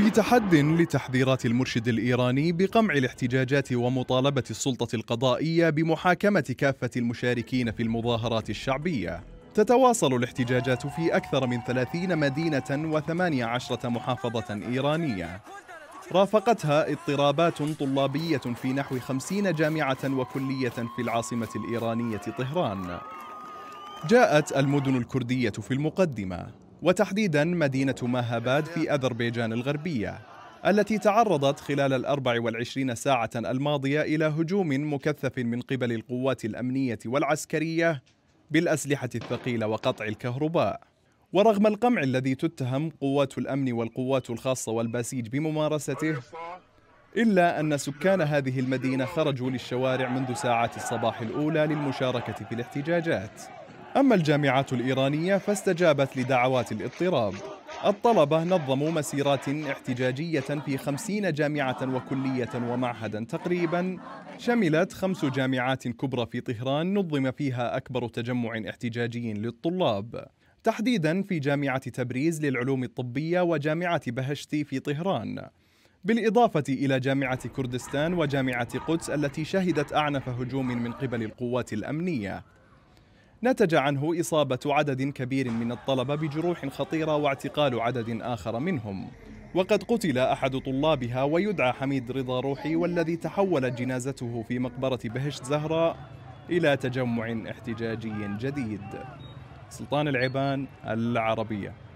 في تحد لتحذيرات المرشد الايراني بقمع الاحتجاجات ومطالبه السلطه القضائيه بمحاكمه كافه المشاركين في المظاهرات الشعبيه تتواصل الاحتجاجات في اكثر من 30 مدينه و18 محافظه ايرانيه رافقتها اضطرابات طلابيه في نحو 50 جامعه وكليه في العاصمه الايرانيه طهران جاءت المدن الكرديه في المقدمه وتحديدا مدينة ماهاباد في أذربيجان الغربية التي تعرضت خلال الأربع والعشرين ساعة الماضية إلى هجوم مكثف من قبل القوات الأمنية والعسكرية بالأسلحة الثقيلة وقطع الكهرباء ورغم القمع الذي تتهم قوات الأمن والقوات الخاصة والبسيج بممارسته إلا أن سكان هذه المدينة خرجوا للشوارع منذ ساعات الصباح الأولى للمشاركة في الاحتجاجات أما الجامعات الإيرانية فاستجابت لدعوات الاضطراب الطلبة نظموا مسيرات احتجاجية في خمسين جامعة وكلية ومعهدا تقريبا شملت خمس جامعات كبرى في طهران نظم فيها أكبر تجمع احتجاجي للطلاب تحديدا في جامعة تبريز للعلوم الطبية وجامعة بهشتي في طهران بالإضافة إلى جامعة كردستان وجامعة قدس التي شهدت أعنف هجوم من قبل القوات الأمنية نتج عنه إصابة عدد كبير من الطلبة بجروح خطيرة واعتقال عدد آخر منهم وقد قتل أحد طلابها ويدعى حميد رضا روحي والذي تحولت جنازته في مقبرة بهشت زهراء إلى تجمع احتجاجي جديد سلطان العبان العربية